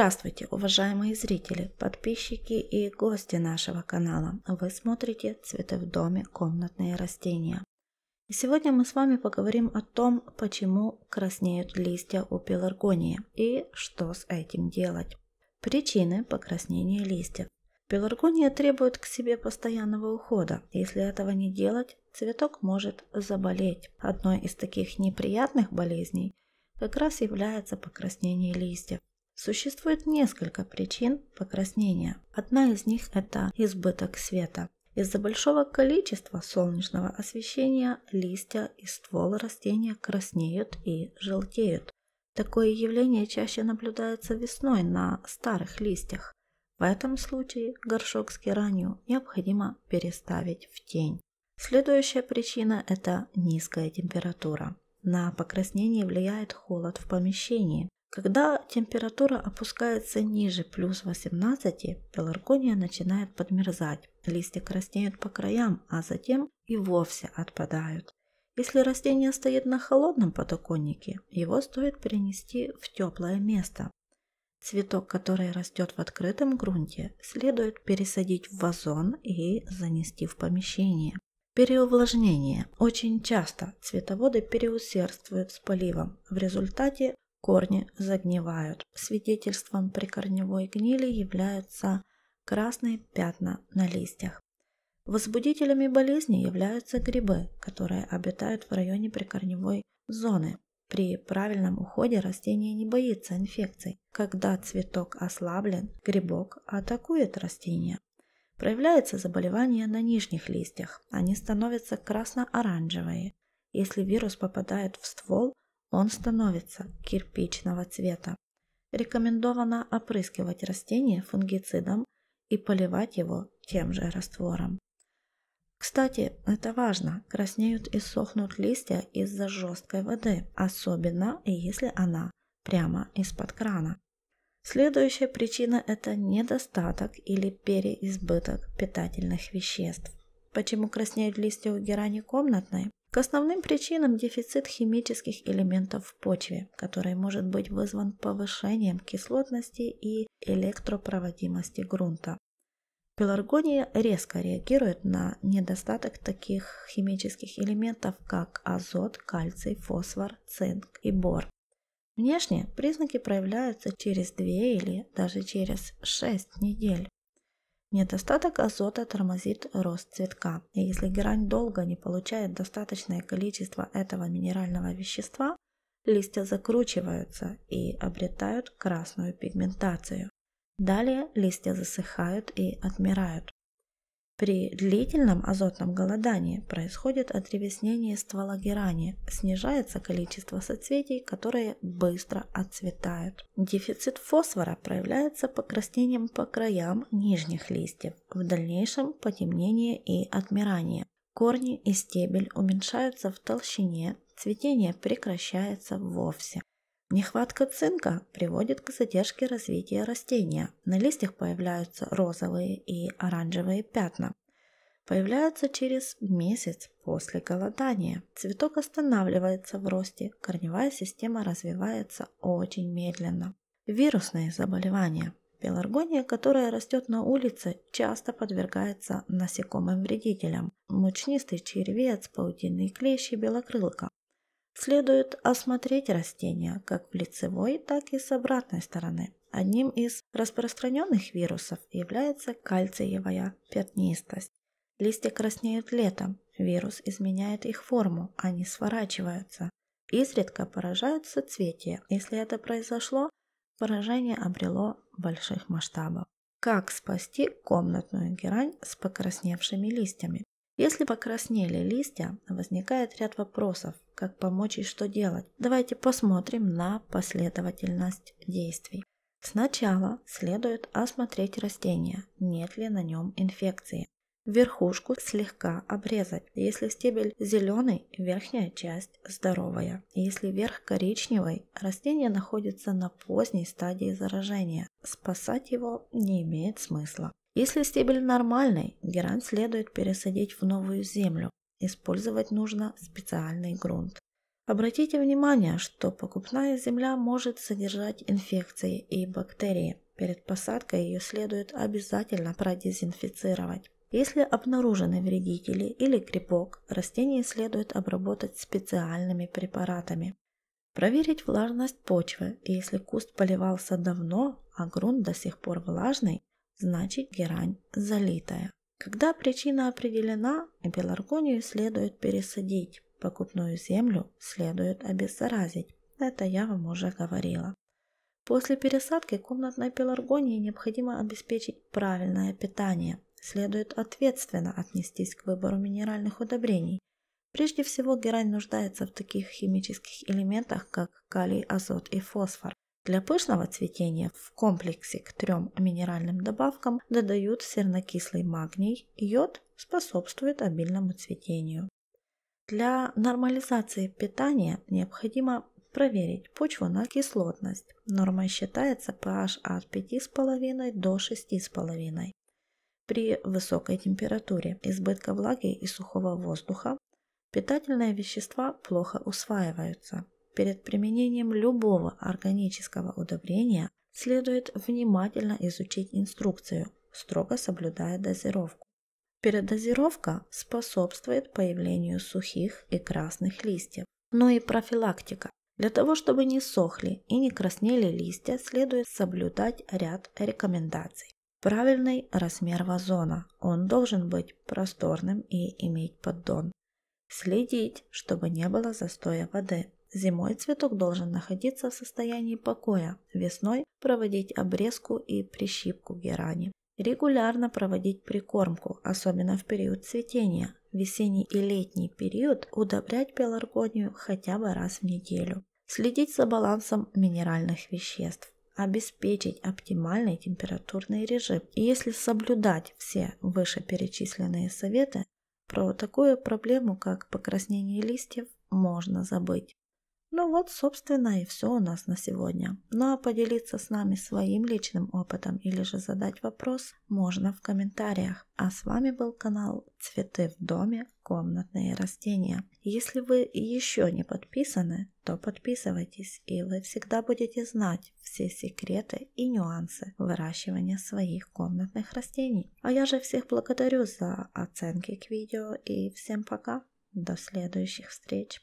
Здравствуйте, уважаемые зрители, подписчики и гости нашего канала. Вы смотрите «Цветы в доме. Комнатные растения». И сегодня мы с вами поговорим о том, почему краснеют листья у пеларгонии и что с этим делать. Причины покраснения листьев. Пеларгония требует к себе постоянного ухода. Если этого не делать, цветок может заболеть. Одной из таких неприятных болезней как раз является покраснение листьев. Существует несколько причин покраснения. Одна из них – это избыток света. Из-за большого количества солнечного освещения листья и ствол растения краснеют и желтеют. Такое явление чаще наблюдается весной на старых листьях. В этом случае горшок с геранью необходимо переставить в тень. Следующая причина – это низкая температура. На покраснение влияет холод в помещении. Когда температура опускается ниже плюс 18, пеларгония начинает подмерзать. Листья краснеют по краям, а затем и вовсе отпадают. Если растение стоит на холодном подоконнике, его стоит перенести в теплое место. Цветок, который растет в открытом грунте, следует пересадить в вазон и занести в помещение. Переувлажнение. Очень часто цветоводы переусердствуют с поливом. В результате Корни загнивают. Свидетельством прикорневой гнили являются красные пятна на листьях. Возбудителями болезни являются грибы, которые обитают в районе прикорневой зоны. При правильном уходе растение не боится инфекций. Когда цветок ослаблен, грибок атакует растение. Проявляется заболевание на нижних листьях. Они становятся красно-оранжевые. Если вирус попадает в ствол, он становится кирпичного цвета. Рекомендовано опрыскивать растение фунгицидом и поливать его тем же раствором. Кстати, это важно, краснеют и сохнут листья из-за жесткой воды, особенно если она прямо из-под крана. Следующая причина – это недостаток или переизбыток питательных веществ. Почему краснеют листья у герани комнатной? К основным причинам дефицит химических элементов в почве, который может быть вызван повышением кислотности и электропроводимости грунта. Пеларгония резко реагирует на недостаток таких химических элементов, как азот, кальций, фосфор, цинк и бор. Внешне признаки проявляются через 2 или даже через 6 недель. Недостаток азота тормозит рост цветка. И если герань долго не получает достаточное количество этого минерального вещества, листья закручиваются и обретают красную пигментацию. Далее листья засыхают и отмирают. При длительном азотном голодании происходит отревеснение ствола герани, снижается количество соцветий, которые быстро отцветают. Дефицит фосфора проявляется покраснением по краям нижних листьев, в дальнейшем потемнение и отмирание. Корни и стебель уменьшаются в толщине, цветение прекращается вовсе. Нехватка цинка приводит к задержке развития растения. На листьях появляются розовые и оранжевые пятна. Появляются через месяц после голодания. Цветок останавливается в росте, корневая система развивается очень медленно. Вирусные заболевания. Пеларгония, которая растет на улице, часто подвергается насекомым вредителям. Мучнистый червец, паутинный клещ и белокрылка. Следует осмотреть растения как в лицевой, так и с обратной стороны. Одним из распространенных вирусов является кальциевая пятнистость. Листья краснеют летом, вирус изменяет их форму, они сворачиваются. Изредка поражаются соцветия. Если это произошло, поражение обрело больших масштабов. Как спасти комнатную герань с покрасневшими листьями? Если покраснели листья, возникает ряд вопросов, как помочь и что делать. Давайте посмотрим на последовательность действий. Сначала следует осмотреть растение, нет ли на нем инфекции. Верхушку слегка обрезать. Если стебель зеленый, верхняя часть здоровая. Если верх коричневый, растение находится на поздней стадии заражения. Спасать его не имеет смысла. Если стебель нормальный, герань следует пересадить в новую землю. Использовать нужно специальный грунт. Обратите внимание, что покупная земля может содержать инфекции и бактерии. Перед посадкой ее следует обязательно продезинфицировать. Если обнаружены вредители или грибок, растение следует обработать специальными препаратами. Проверить влажность почвы, если куст поливался давно, а грунт до сих пор влажный, значит герань залитая. Когда причина определена, пеларгонию следует пересадить, покупную землю следует обеззаразить. Это я вам уже говорила. После пересадки комнатной пеларгонии необходимо обеспечить правильное питание. Следует ответственно отнестись к выбору минеральных удобрений. Прежде всего, герань нуждается в таких химических элементах, как калий, азот и фосфор. Для пышного цветения в комплексе к трем минеральным добавкам додают сернокислый магний, йод способствует обильному цветению. Для нормализации питания необходимо проверить почву на кислотность. Нормой считается pH от 5,5 до 6,5. При высокой температуре, избытка влаги и сухого воздуха питательные вещества плохо усваиваются. Перед применением любого органического удобрения следует внимательно изучить инструкцию, строго соблюдая дозировку. Передозировка способствует появлению сухих и красных листьев, но и профилактика. Для того, чтобы не сохли и не краснели листья, следует соблюдать ряд рекомендаций. Правильный размер вазона. Он должен быть просторным и иметь поддон. Следить, чтобы не было застоя воды. Зимой цветок должен находиться в состоянии покоя, весной проводить обрезку и прищипку герани. Регулярно проводить прикормку, особенно в период цветения. Весенний и летний период удобрять пеларгонию хотя бы раз в неделю. Следить за балансом минеральных веществ. Обеспечить оптимальный температурный режим. И если соблюдать все вышеперечисленные советы, про такую проблему, как покраснение листьев, можно забыть. Ну вот, собственно, и все у нас на сегодня. Ну а поделиться с нами своим личным опытом или же задать вопрос можно в комментариях. А с вами был канал «Цветы в доме. Комнатные растения». Если вы еще не подписаны, то подписывайтесь, и вы всегда будете знать все секреты и нюансы выращивания своих комнатных растений. А я же всех благодарю за оценки к видео и всем пока. До следующих встреч.